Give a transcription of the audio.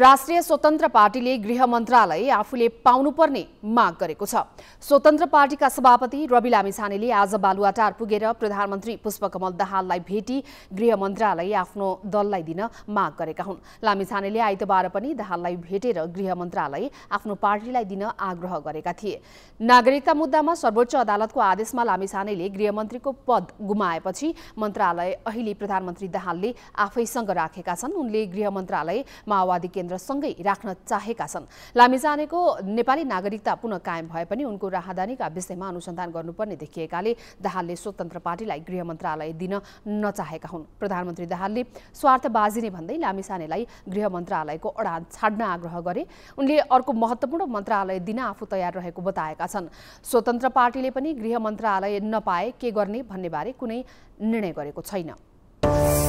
राष्ट्रिय स्वतन्त्र पार्टीले गृह मन्त्रालय आफूले पाउनुपर्ने माग गरेको छ स्वतन्त्र पार्टीका सभापति रवि लामिछानेले आज बालुवाटार पुगेर प्रधानमन्त्री पुष्पकमल दाहाललाई भेटी गृह मन्त्रालय आफ्नो दललाई दिन माग गरेका हुन् लामिछानेले आइतबार पनि दाहाललाई भेटेर गृह मन्त्रालय आफ्नो पार्टीलाई दिन आग्रह गरेका थिए नागरिकता मुद्दामा सर्वोच्च अदालतको आदेशमा लामिछानेले गृहमन्त्रीको पद गुमाएपछि मन्त्रालय अहिले प्रधानमन्त्री दाहालले आफैसँग राखेका छन् उनले गृह मन्त्रालय माओवादी केन्द्रसँगै राख्न चाहेका छन् लामिजानेको नेपाली नागरिकता पुनः कायम भए पनि उनको राहदानीका विषयमा अनुसन्धान गर्नुपर्ने देखिएकाले दाहालले स्वतन्त्र पार्टीलाई गृह मन्त्रालय दिन नचाहेका हुन् प्रधानमन्त्री दाहालले स्वार्थ बाजिने भन्दै लामिसानेलाई गृह मन्त्रालयको अडान छाड्न आग्रह गरे उनले अर्को महत्त्वपूर्ण मन्त्रालय दिन आफू तयार रहेको बताएका छन् स्वतन्त्र पार्टीले पनि गृह मन्त्रालय नपाए के गर्ने भन्नेबारे कुनै निर्णय गरेको छैन